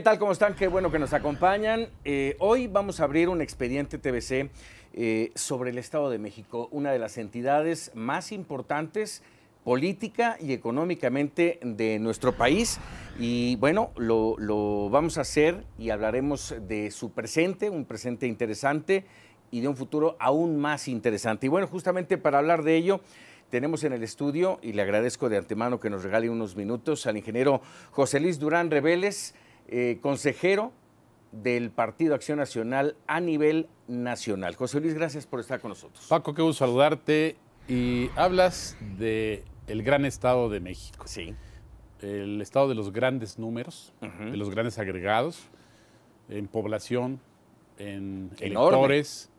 ¿Qué tal? ¿Cómo están? Qué bueno que nos acompañan. Eh, hoy vamos a abrir un expediente TVC eh, sobre el Estado de México, una de las entidades más importantes política y económicamente de nuestro país. Y bueno, lo, vamos a hacer y hablaremos de su presente, un presente interesante y de un futuro aún más interesante. Y bueno, justamente para hablar de ello, tenemos en el estudio, y le agradezco de antemano que nos regale unos minutos, al ingeniero José Luis Durán Rebeles, eh, consejero del Partido Acción Nacional a nivel nacional. José Luis, gracias por estar con nosotros. Paco, qué gusto saludarte. Y hablas del gran Estado de México. Sí. El Estado de los grandes números, de los grandes agregados, en población, en electores,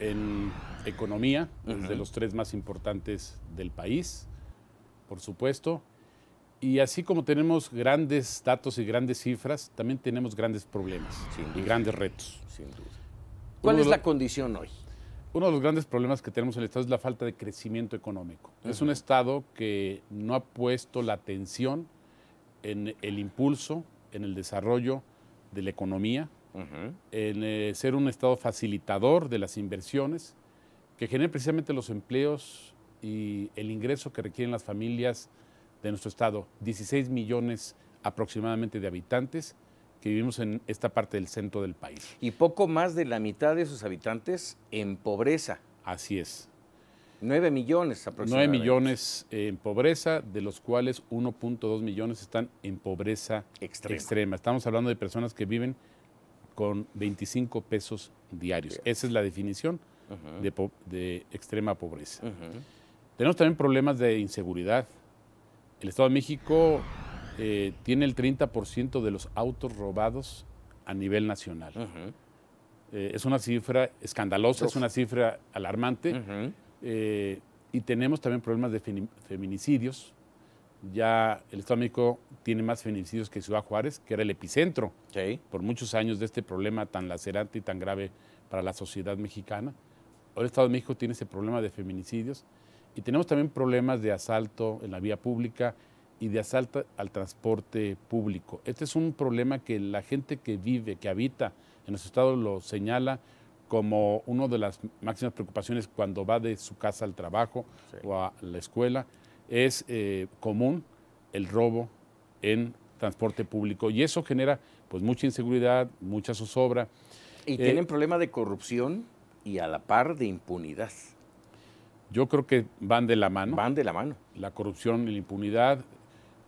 en economía, de los tres más importantes del país, por supuesto. Y así como tenemos grandes datos y grandes cifras, también tenemos grandes problemas y grandes retos. Sin duda. ¿Cuál es la condición hoy? Uno de los grandes problemas que tenemos en el Estado es la falta de crecimiento económico. Es un Estado que no ha puesto la atención en el impulso, en el desarrollo de la economía, en eh, ser un Estado facilitador de las inversiones, que genere precisamente los empleos y el ingreso que requieren las familias de nuestro estado, 16 millones aproximadamente de habitantes que vivimos en esta parte del centro del país. Y poco más de la mitad de sus habitantes en pobreza. Así es. 9 millones aproximadamente. 9 millones eh, en pobreza, de los cuales 1.2 millones están en pobreza extrema. Estamos hablando de personas que viven con 25 pesos diarios. Esa es la definición de, extrema pobreza. Tenemos también problemas de inseguridad, el Estado de México eh, tiene el 30% de los autos robados a nivel nacional. Eh, es una cifra escandalosa, es una cifra alarmante. Eh, y tenemos también problemas de feminicidios. Ya el Estado de México tiene más feminicidios que Ciudad Juárez, que era el epicentro por muchos años de este problema tan lacerante y tan grave para la sociedad mexicana. Ahora el Estado de México tiene ese problema de feminicidios. Y tenemos también problemas de asalto en la vía pública y de asalto al transporte público. Este es un problema que la gente que vive, que habita en los estados lo señala como una de las máximas preocupaciones cuando va de su casa al trabajo o a la escuela. Es eh, común el robo en transporte público y eso genera pues mucha inseguridad, mucha zozobra. Y tienen eh, problema de corrupción y a la par de impunidad. Yo creo que van de la mano. Van de la mano. La corrupción y la impunidad,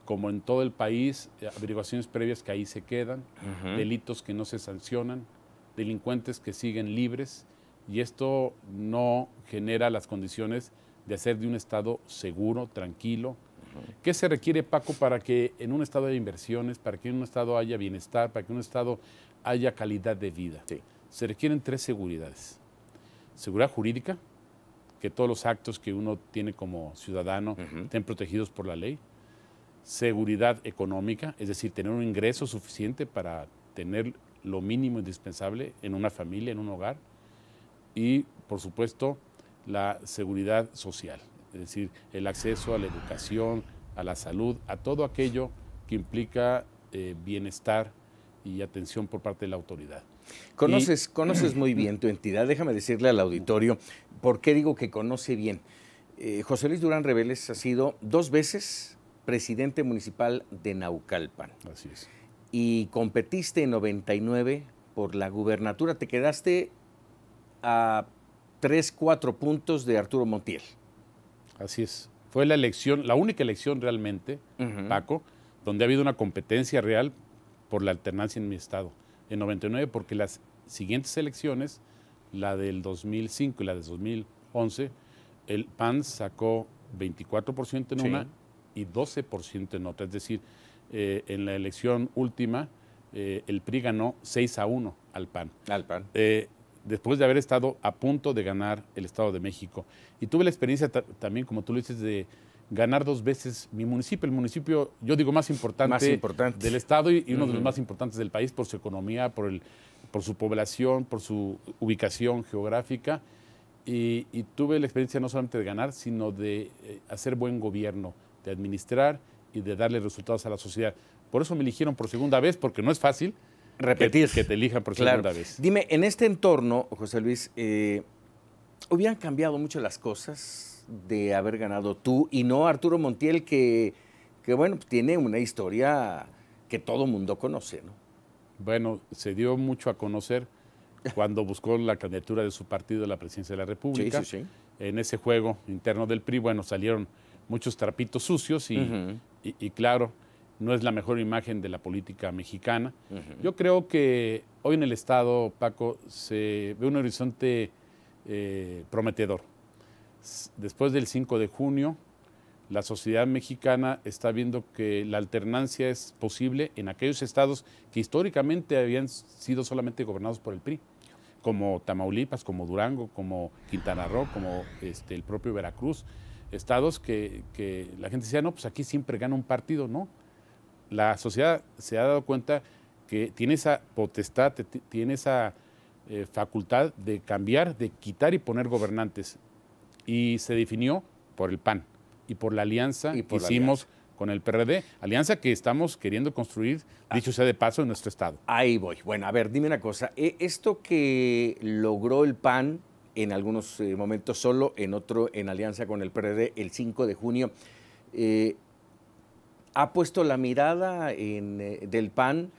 como en todo el país, eh, averiguaciones previas que ahí se quedan, delitos que no se sancionan, delincuentes que siguen libres, y esto no genera las condiciones de hacer de un Estado seguro, tranquilo. ¿Qué se requiere, Paco, para que en un Estado haya inversiones, para que en un Estado haya bienestar, para que en un Estado haya calidad de vida? Se requieren tres seguridades. Seguridad jurídica, que todos los actos que uno tiene como ciudadano estén protegidos por la ley. Seguridad económica, es decir, tener un ingreso suficiente para tener lo mínimo indispensable en una familia, en un hogar. Y, por supuesto, la seguridad social, es decir, el acceso a la educación, a la salud, a todo aquello que implica eh, bienestar y atención por parte de la autoridad. Conoces, conoces muy bien tu entidad. Déjame decirle al auditorio por qué digo que conoce bien. Eh, José Luis Durán Reveles ha sido dos veces presidente municipal de Naucalpan. Así es. Y competiste en 99 por la gubernatura. Te quedaste a 3, 4 puntos de Arturo Montiel. Así es. Fue la elección, la única elección realmente, Paco, donde ha habido una competencia real por la alternancia en mi estado en 99 porque las siguientes elecciones, la del 2005 y la del 2011, el PAN sacó 24% en una y 12% en otra. Es decir, eh, en la elección última, eh, el PRI ganó 6 a 1 al PAN. Al PAN. Eh, después de haber estado a punto de ganar el Estado de México. Y tuve la experiencia también, como tú lo dices, de ganar dos veces mi municipio, el municipio, yo digo, más importante, del Estado y, uno de los más importantes del país por su economía, por, el, por su población, por su ubicación geográfica. Y, tuve la experiencia no solamente de ganar, sino de eh, hacer buen gobierno, de administrar y de darle resultados a la sociedad. Por eso me eligieron por segunda vez, porque no es fácil repetir que, te elijan por segunda vez. Dime, en este entorno, José Luis, eh, ¿hubieran cambiado mucho las cosas de haber ganado tú y no Arturo Montiel, que, que bueno, tiene una historia que todo mundo conoce, ¿no? Bueno, se dio mucho a conocer cuando buscó la candidatura de su partido a la presidencia de la República. En ese juego interno del PRI, bueno, salieron muchos trapitos sucios y, claro, no es la mejor imagen de la política mexicana. Yo creo que hoy en el Estado, Paco, se ve un horizonte eh, prometedor después del 5 de junio, la sociedad mexicana está viendo que la alternancia es posible en aquellos estados que históricamente habían sido solamente gobernados por el PRI, como Tamaulipas, como Durango, como Quintana Roo, como este, el propio Veracruz, estados que, la gente decía, no, pues aquí siempre gana un partido, ¿no? La sociedad se ha dado cuenta que tiene esa potestad, tiene esa eh, facultad de cambiar, de quitar y poner gobernantes y se definió por el PAN y por la alianza que hicimos con el PRD, alianza que estamos queriendo construir, ah. dicho sea de paso, en nuestro estado. Ahí voy. Bueno, a ver, dime una cosa, e, esto que logró el PAN en algunos eh, momentos solo, en otro en alianza con el PRD el 5 de junio, eh, ha puesto la mirada en, eh, del PAN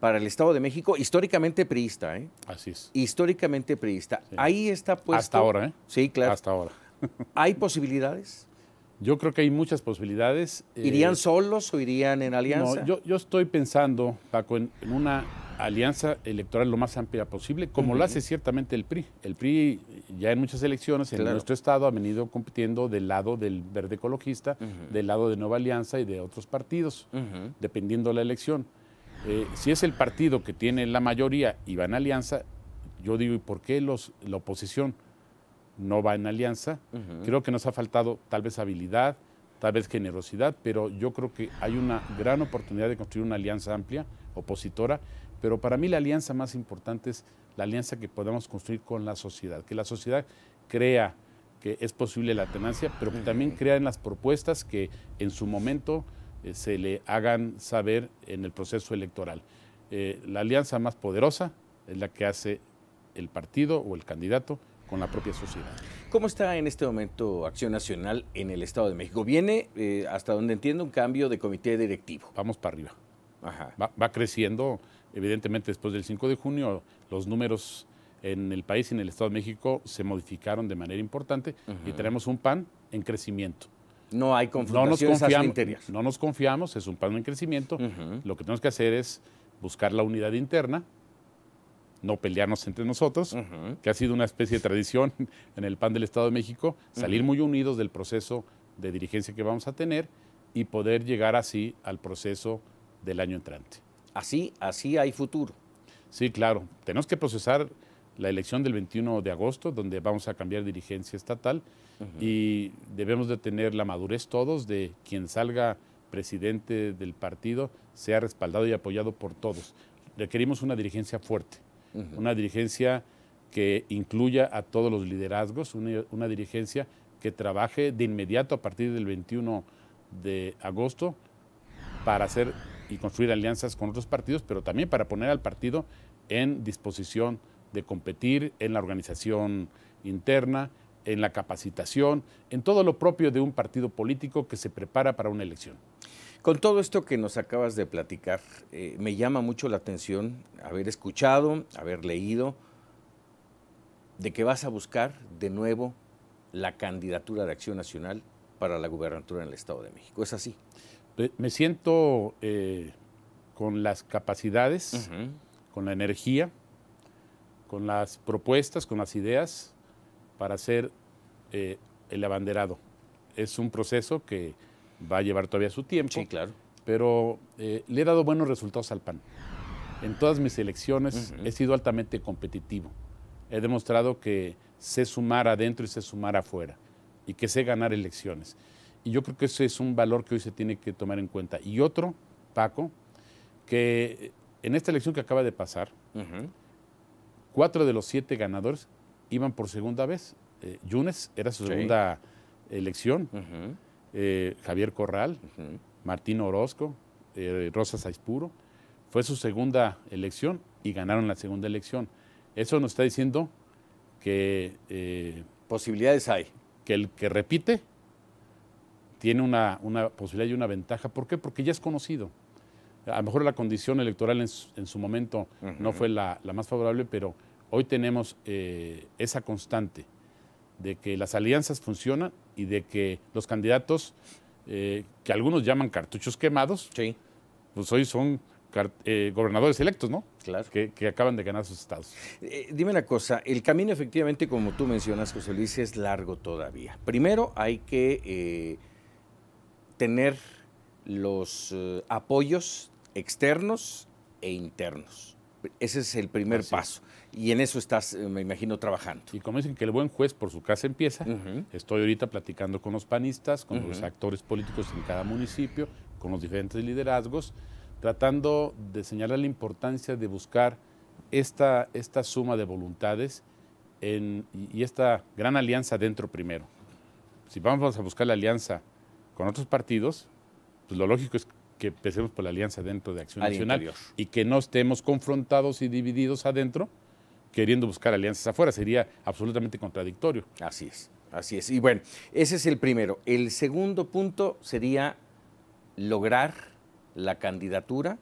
para el Estado de México, históricamente priista, ¿eh? Así es. Históricamente priista. Ahí está puesto. Hasta ahora, ¿eh? Sí, claro. Hasta ahora. ¿Hay posibilidades? Yo creo que hay muchas posibilidades. Eh, ¿Irían solos o irían en alianza? No, yo, estoy pensando, Paco, en, una alianza electoral lo más amplia posible, como lo hace ciertamente el PRI. El PRI ya en muchas elecciones en nuestro estado ha venido compitiendo del lado del verde ecologista, del lado de Nueva Alianza y de otros partidos, dependiendo de dependiendo la elección. Eh, si es el partido que tiene la mayoría y va en alianza, yo digo, ¿y por qué la oposición no va en alianza? Creo que nos ha faltado tal vez habilidad, tal vez generosidad, pero yo creo que hay una gran oportunidad de construir una alianza amplia, opositora, pero para mí la alianza más importante es la alianza que podamos construir con la sociedad, que la sociedad crea que es posible la tenancia, pero que también crea en las propuestas que en su momento eh, se le hagan saber en el proceso electoral. Eh, la alianza más poderosa es la que hace el partido o el candidato con la propia sociedad. ¿Cómo está en este momento Acción Nacional en el Estado de México? Viene, eh, hasta donde entiendo, un cambio de comité directivo. Vamos para arriba. Va, creciendo, evidentemente después del 5 de junio, los números en el país y en el Estado de México se modificaron de manera importante y tenemos un PAN en crecimiento. No hay confrontaciones no nos No nos confiamos, es un pan en crecimiento. Lo que tenemos que hacer es buscar la unidad interna, no pelearnos entre nosotros, que ha sido una especie de tradición en el PAN del Estado de México, salir muy unidos del proceso de dirigencia que vamos a tener y poder llegar así al proceso del año entrante. Así, así hay futuro. Sí, claro. Tenemos que procesar la elección del 21 de agosto, donde vamos a cambiar dirigencia estatal y debemos de tener la madurez todos de quien salga presidente del partido sea respaldado y apoyado por todos. Requerimos una dirigencia fuerte, una dirigencia que incluya a todos los liderazgos, una, dirigencia que trabaje de inmediato a partir del 21 de agosto para hacer y construir alianzas con otros partidos, pero también para poner al partido en disposición de competir en la organización interna, en la capacitación, en todo lo propio de un partido político que se prepara para una elección. Con todo esto que nos acabas de platicar, eh, me llama mucho la atención haber escuchado, haber leído, de que vas a buscar de nuevo la candidatura de Acción Nacional para la gubernatura en el Estado de México. ¿Es así? Me siento eh, con las capacidades, con la energía, con las propuestas, con las ideas para ser eh, el abanderado. Es un proceso que va a llevar todavía su tiempo. Sí, claro. Pero eh, le he dado buenos resultados al PAN. En todas mis elecciones he sido altamente competitivo. He demostrado que sé sumar adentro y sé sumar afuera y que sé ganar elecciones. Y yo creo que ese es un valor que hoy se tiene que tomar en cuenta. Y otro, Paco, que en esta elección que acaba de pasar, Cuatro de los siete ganadores iban por segunda vez. Eh, Yunes era su segunda elección. Eh, Javier Corral, Martín Orozco, eh, Rosa Puro. Fue su segunda elección y ganaron la segunda elección. Eso nos está diciendo que... Posibilidades hay. Que el que repite tiene una, una posibilidad y una ventaja. ¿Por qué? Porque ya es conocido a lo mejor la condición electoral en su, momento no fue la, más favorable, pero hoy tenemos eh, esa constante de que las alianzas funcionan y de que los candidatos, eh, que algunos llaman cartuchos quemados, sí. pues hoy son eh, gobernadores electos, ¿no? Claro. Que, acaban de ganar sus estados. dime una cosa, el camino efectivamente, como tú mencionas, José Luis, es largo todavía. Primero hay que tener los eh, apoyos externos e internos. Ese es el primer paso. Y en eso estás, eh, me imagino, trabajando. Y como dicen que el buen juez por su casa empieza, estoy ahorita platicando con los panistas, con los actores políticos en cada municipio, con los diferentes liderazgos, tratando de señalar la importancia de buscar esta, esta suma de voluntades y esta gran alianza dentro primero. Si vamos a buscar la alianza con otros partidos, pues, lo lógico es que empecemos por la alianza dentro de Acción Nacional y que no estemos confrontados y divididos adentro queriendo buscar alianzas afuera. Sería absolutamente contradictorio. Así es, así es. Y bueno, ese es el primero. El segundo punto sería lograr la candidatura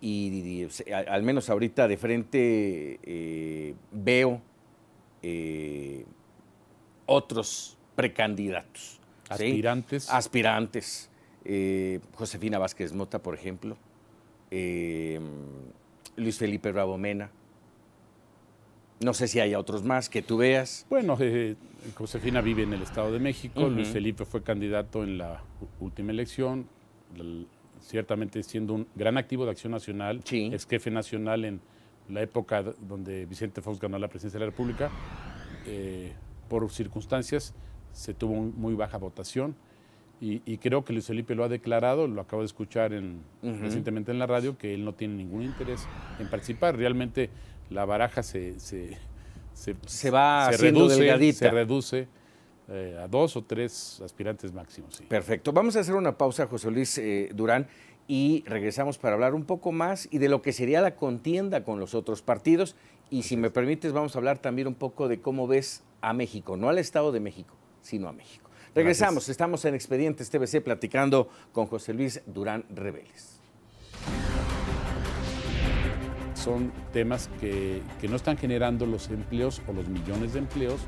y, al menos ahorita de frente eh, veo eh, otros precandidatos. Aspirantes. Aspirantes eh, Josefina Vázquez Mota, por ejemplo, eh, Luis Felipe Bravo Mena. No sé si hay otros más que tú veas. Bueno, eh, Josefina vive en el Estado de México, Luis Felipe fue candidato en la última elección, ciertamente siendo un gran activo de Acción Nacional, sí. ex jefe nacional en la época donde Vicente Fox ganó la presidencia de la República. por circunstancias se tuvo muy baja votación y, creo que Luis Felipe lo ha declarado, lo acabo de escuchar en, recientemente en la radio, que él no tiene ningún interés en participar. Realmente la baraja se, va reduce, Se reduce eh, a dos o tres aspirantes máximos. Perfecto. Vamos a hacer una pausa, José Luis eh, Durán, y regresamos para hablar un poco más y de lo que sería la contienda con los otros partidos. Y si me permites, vamos a hablar también un poco de cómo ves a México, no al Estado de México, sino a México. Regresamos, estamos en Expedientes TVC platicando con José Luis Durán Rebeles. Son temas que, no están generando los empleos o los millones de empleos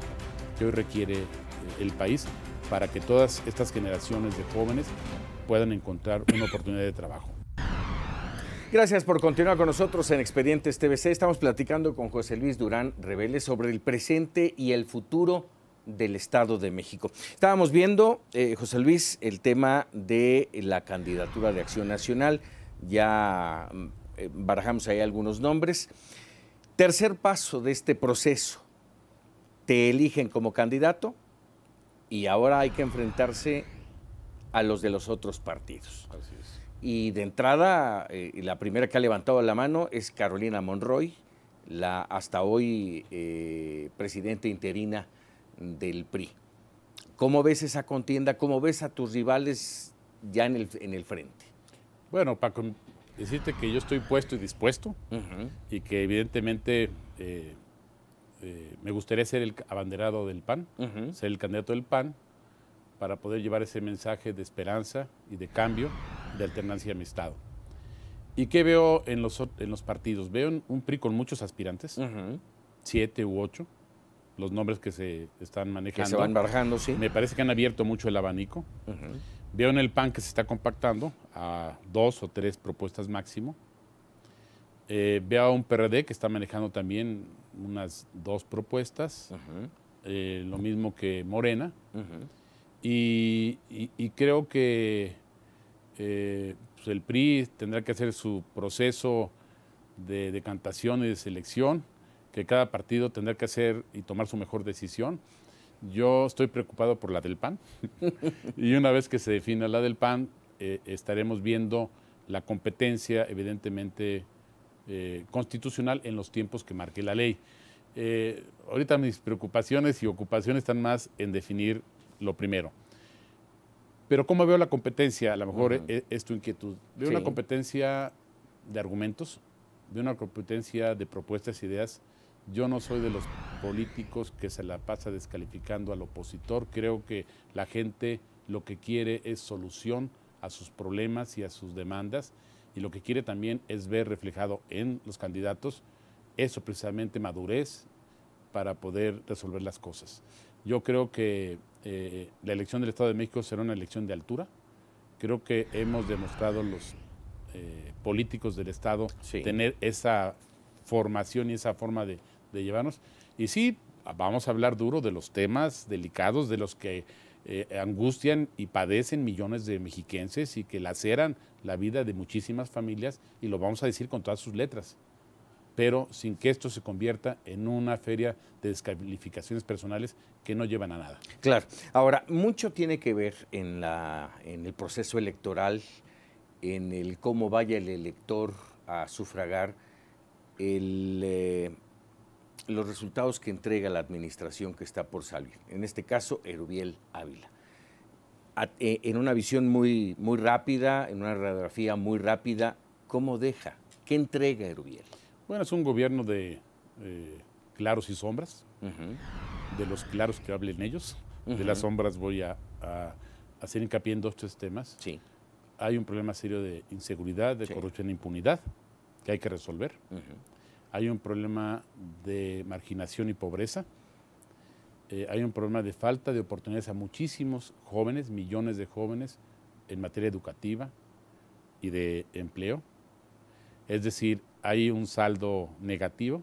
que hoy requiere eh, el país para que todas estas generaciones de jóvenes puedan encontrar una oportunidad de trabajo. Gracias por continuar con nosotros en Expedientes TVC. Estamos platicando con José Luis Durán Rebeles sobre el presente y el futuro del Estado de México. Estábamos viendo, eh, José Luis, el tema de la candidatura de Acción Nacional. Ya mm, eh, barajamos ahí algunos nombres. Tercer paso de este proceso. Te eligen como candidato y ahora hay que enfrentarse a los de los otros partidos. Y de entrada, eh, la primera que ha levantado la mano es Carolina Monroy, la hasta hoy presidenta interina del PRI. ¿Cómo ves esa contienda? ¿Cómo ves a tus rivales ya en el, en el frente? Bueno, Paco, decirte que yo estoy puesto y dispuesto y que evidentemente eh, eh, me gustaría ser el abanderado del PAN, ser el candidato del PAN, para poder llevar ese mensaje de esperanza y de cambio, de alternancia a mi Estado. ¿Y qué veo en los, en los partidos? Veo un PRI con muchos aspirantes, siete u ocho, los nombres que se están manejando. se van barajando, sí. Me parece que han abierto mucho el abanico. Veo en el PAN que se está compactando a dos o tres propuestas máximo. Eh, veo a un PRD que está manejando también unas dos propuestas, eh, lo mismo que Morena. y, creo que eh, pues, el PRI tendrá que hacer su proceso de decantación y de selección que cada partido tendrá que hacer y tomar su mejor decisión. Yo estoy preocupado por la del PAN y una vez que se defina la del PAN, eh, estaremos viendo la competencia, evidentemente, eh, constitucional en los tiempos que marque la ley. Eh, ahorita mis preocupaciones y ocupaciones están más en definir lo primero. Pero ¿cómo veo la competencia? A lo mejor e, es, tu inquietud. Veo una competencia de argumentos, veo una competencia de propuestas, ideas, yo no soy de los políticos que se la pasa descalificando al opositor. Creo que la gente lo que quiere es solución a sus problemas y a sus demandas y lo que quiere también es ver reflejado en los candidatos eso precisamente madurez para poder resolver las cosas. Yo creo que eh, la elección del Estado de México será una elección de altura. Creo que hemos demostrado los eh, políticos del Estado tener esa formación y esa forma de, de llevarnos. Y sí, vamos a hablar duro de los temas delicados, de los que eh, angustian y padecen millones de mexiquenses y que laceran la vida de muchísimas familias y lo vamos a decir con todas sus letras, pero sin que esto se convierta en una feria de descalificaciones personales que no llevan a nada. Claro, ahora, mucho tiene que ver en, la, en el proceso electoral, en el cómo vaya el elector a sufragar el... Eh, los resultados que entrega la administración que está por salir, en este caso Eruviel Ávila. Eh, en una visión muy, muy rápida, en una radiografía muy rápida, ¿cómo deja? ¿Qué entrega Eruviel. Bueno, es un gobierno de eh, claros y sombras, de los claros que hablen ellos, de las sombras voy a, hacer hincapié en dos, tres temas. Sí. Hay un problema serio de inseguridad, de corrupción e impunidad que hay que resolver hay un problema de marginación y pobreza, eh, hay un problema de falta de oportunidades a muchísimos jóvenes, millones de jóvenes en materia educativa y de empleo. Es decir, hay un saldo negativo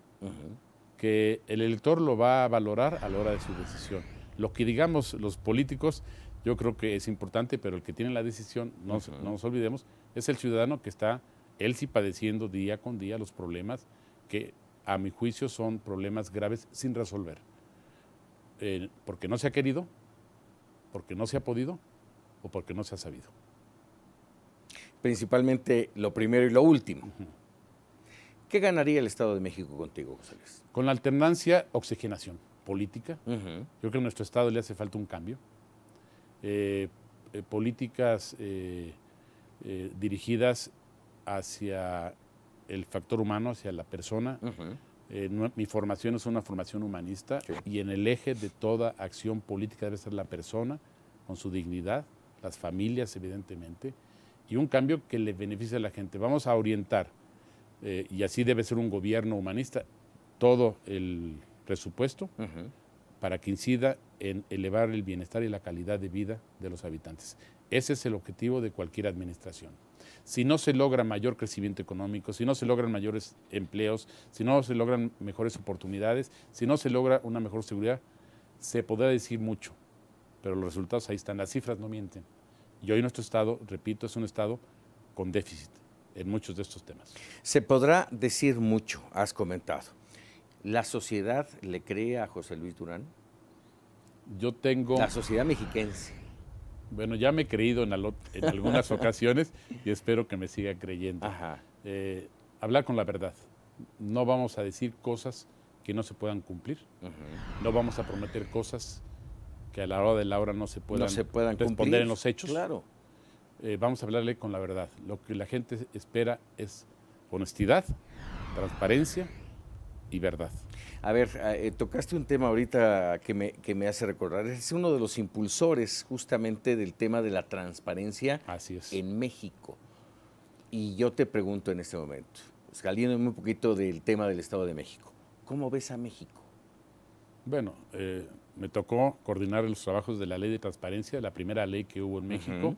que el elector lo va a valorar a la hora de su decisión. Lo que digamos los políticos yo creo que es importante, pero el que tiene la decisión, no, no nos olvidemos, es el ciudadano que está él sí padeciendo día con día los problemas que a mi juicio son problemas graves sin resolver. porque no se ha querido, porque no se ha podido o porque no se ha sabido. Principalmente lo primero y lo último. ¿Qué ganaría el Estado de México contigo, José Luis? Con la alternancia, oxigenación política. Yo creo que a nuestro Estado le hace falta un cambio. Eh, eh, políticas eh, dirigidas hacia el factor humano hacia la persona. Eh, mi formación es una formación humanista y en el eje de toda acción política debe ser la persona, con su dignidad, las familias, evidentemente, y un cambio que le beneficie a la gente. Vamos a orientar, eh, y así debe ser un gobierno humanista, todo el presupuesto para que incida en elevar el bienestar y la calidad de vida de los habitantes. Ese es el objetivo de cualquier administración si no se logra mayor crecimiento económico, si no se logran mayores empleos, si no se logran mejores oportunidades, si no se logra una mejor seguridad, se podrá decir mucho, pero los resultados ahí están, las cifras no mienten. Y hoy nuestro Estado, repito, es un Estado con déficit en muchos de estos temas. Se podrá decir mucho, has comentado. ¿La sociedad le cree a José Luis Durán? Yo tengo... La sociedad mexiquense bueno, ya me he creído en, algunas ocasiones y espero que me siga creyendo. Eh, hablar con la verdad. No vamos a decir cosas que no se puedan cumplir. No vamos a prometer cosas que a la hora de la hora no se puedan, responder en los hechos. Claro. Eh, vamos a hablarle con la verdad. Lo que la gente espera es honestidad, transparencia y verdad. A ver, eh, eh, tocaste un tema ahorita que me, hace recordar. Es uno de los impulsores justamente del tema de la transparencia en México. Y yo te pregunto en este momento, saliendo un poquito del tema del Estado de México, ¿cómo ves a México? Bueno, eh, me tocó coordinar los trabajos de la ley de transparencia, la primera ley que hubo en México,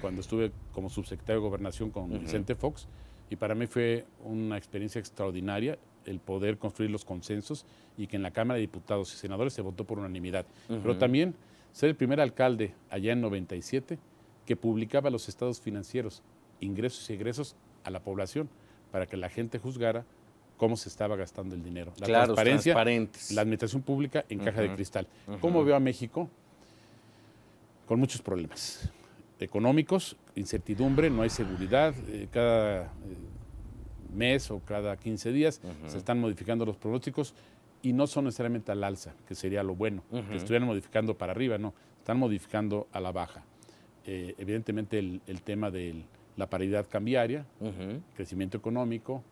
cuando estuve como subsecretario de gobernación con Vicente Fox. Y para mí fue una experiencia extraordinaria el poder construir los consensos y que en la Cámara de Diputados y Senadores se votó por unanimidad. Pero también ser el primer alcalde allá en 97 que publicaba los estados financieros, ingresos y egresos a la población para que la gente juzgara cómo se estaba gastando el dinero. La transparencia, la administración pública en caja de cristal. ¿Cómo veo a México? Con muchos problemas económicos, incertidumbre, no hay seguridad, eh, cada eh, mes o cada 15 días se están modificando los pronósticos y no son necesariamente al alza, que sería lo bueno, que estuvieran modificando para arriba, no, están modificando a la baja. Eh, evidentemente el, tema de la paridad cambiaria, crecimiento económico,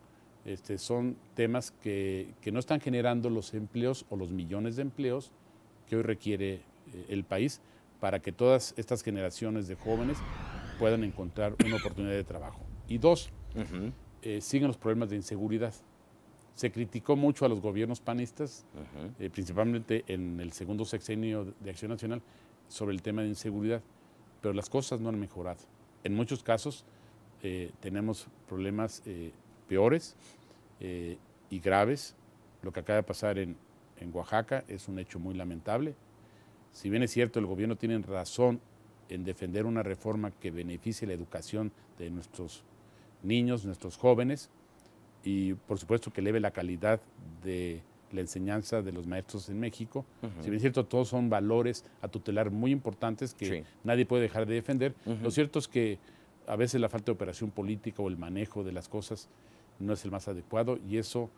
este, son temas que, que, no están generando los empleos o los millones de empleos que hoy requiere el país para que todas estas generaciones de jóvenes puedan encontrar una oportunidad de trabajo. Y dos, eh, siguen los problemas de inseguridad. Se criticó mucho a los gobiernos panistas, eh, principalmente en el segundo sexenio de Acción Nacional, sobre el tema de inseguridad, pero las cosas no han mejorado. En muchos casos eh, tenemos problemas peores y graves. Lo que acaba de pasar en Oaxaca es un hecho muy lamentable. Si bien es cierto, el gobierno tiene razón en defender una reforma que beneficie la educación de nuestros niños, nuestros jóvenes, y por supuesto que eleve la calidad de la enseñanza de los maestros en México. Si bien es cierto, todos son valores a tutelar muy importantes que nadie puede dejar de defender. Lo cierto es que a veces la falta de operación política o el manejo de las cosas no es el más adecuado y eso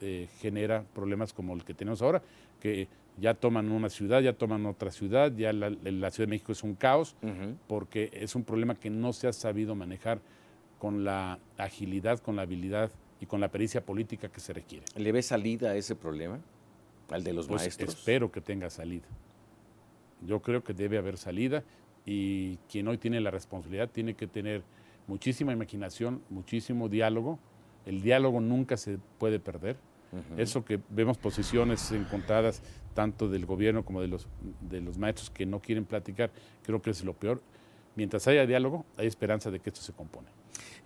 eh, genera problemas como el que tenemos ahora, que ya toman una ciudad, ya toman otra ciudad, ya la, Ciudad de México es un caos, porque es un problema que no se ha sabido manejar con la agilidad, con la habilidad y con la pericia política que se requiere. ¿Le ve salida a ese problema? ¿Al de los pues, maestros? Espero que tenga salida. Yo creo que debe haber salida y quien hoy tiene la responsabilidad tiene que tener muchísima imaginación, muchísimo diálogo. El diálogo nunca se puede perder. Eso que vemos posiciones encontradas tanto del gobierno como de los, maestros que no quieren platicar, creo que es lo peor. Mientras haya diálogo, hay esperanza de que esto se compone.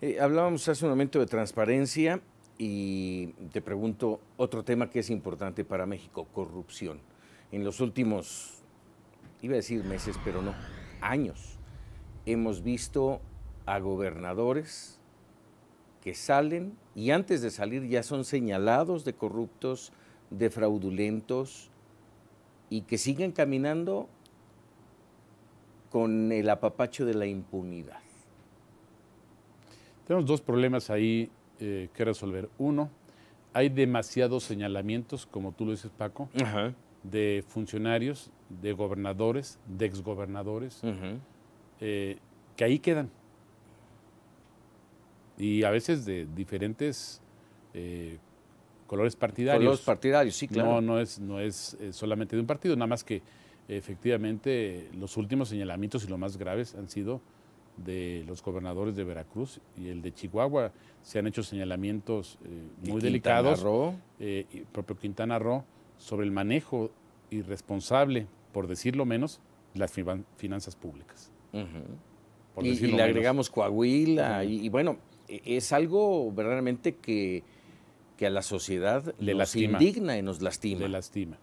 Eh, hablábamos hace un momento de transparencia y te pregunto otro tema que es importante para México, corrupción. En los últimos, iba a decir meses, pero no, años, hemos visto a gobernadores que salen y antes de salir ya son señalados de corruptos, de fraudulentos y que siguen caminando con el apapacho de la impunidad. Tenemos dos problemas ahí eh, que resolver. Uno, hay demasiados señalamientos, como tú lo dices, Paco, de funcionarios, de gobernadores, de exgobernadores, eh, que ahí quedan y a veces de diferentes eh, colores partidarios. Colores partidarios, sí, claro. No, no es, no es eh, solamente de un partido, nada más que efectivamente los últimos señalamientos y los más graves han sido de los gobernadores de Veracruz y el de Chihuahua. Se han hecho señalamientos eh, muy delicados, propio Quintana Roo, sobre el manejo irresponsable, por decirlo menos, de las finanzas públicas. y, le agregamos Coahuila y, bueno, e, es algo verdaderamente que, a la sociedad le lastima, indigna y nos lastima. Le lastima.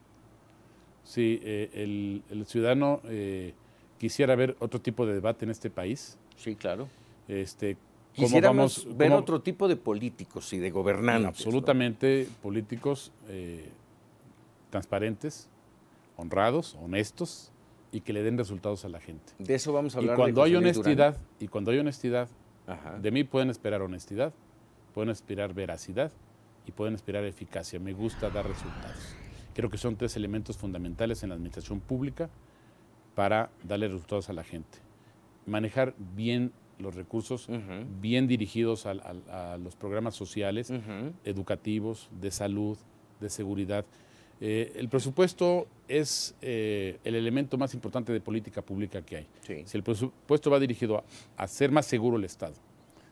Sí, eh, el, ciudadano eh, quisiera ver otro tipo de debate en este país. Sí, claro. Este, Quisiéramos ver otro tipo de políticos y de gobernantes. Absolutamente políticos eh, transparentes, honrados, honestos y que le den resultados a la gente. De eso vamos a hablar. Y cuando hay honestidad, y cuando hay honestidad, de mí pueden esperar honestidad, pueden esperar veracidad y pueden esperar eficacia. Me gusta dar resultados. Creo que son tres elementos fundamentales en la administración pública para darle resultados a la gente. Manejar bien los recursos, bien dirigidos a, los programas sociales, educativos, de salud, de seguridad. Eh, el presupuesto es eh, el elemento más importante de política pública que hay. Si el presupuesto va dirigido a hacer más seguro el Estado,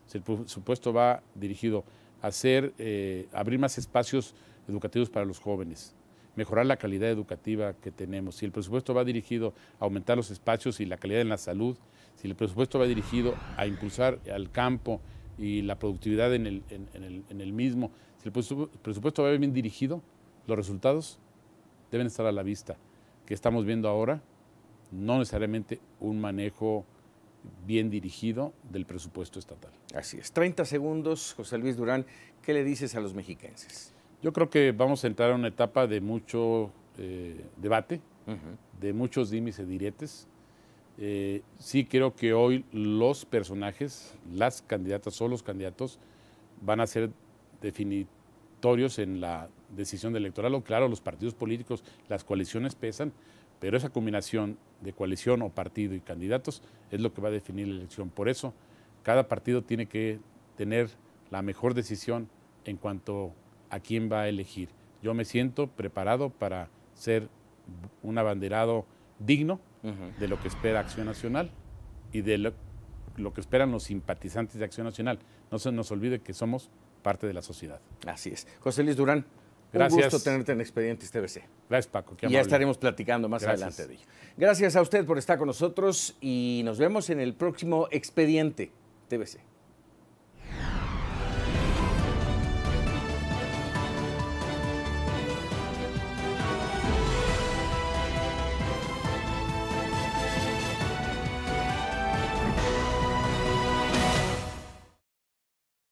si el presupuesto va dirigido a hacer, eh, abrir más espacios educativos para los jóvenes, mejorar la calidad educativa que tenemos, si el presupuesto va dirigido a aumentar los espacios y la calidad en la salud, si el presupuesto va dirigido a impulsar al campo y la productividad en el, en el mismo, si el presupuesto va bien dirigido, los resultados deben estar a la vista. Que estamos viendo ahora, no necesariamente un manejo bien dirigido del presupuesto estatal. Así es. 30 segundos, José Luis Durán, ¿qué le dices a los mexicanos? Yo creo que vamos a entrar a una etapa de mucho eh, debate, de muchos dimes y diretes. Eh, sí creo que hoy los personajes, las candidatas o los candidatos, van a ser definitivos en la decisión electoral, o claro, los partidos políticos, las coaliciones pesan, pero esa combinación de coalición o partido y candidatos es lo que va a definir la elección. Por eso, cada partido tiene que tener la mejor decisión en cuanto a quién va a elegir. Yo me siento preparado para ser un abanderado digno de lo que espera Acción Nacional y de lo que esperan los simpatizantes de Acción Nacional. No se nos olvide que somos parte de la sociedad. Así es. José Luis Durán, Un gusto tenerte en Expedientes TVC. Gracias, Paco. ya estaremos platicando más adelante de ello. Gracias a usted por estar con nosotros y nos vemos en el próximo Expediente TVC.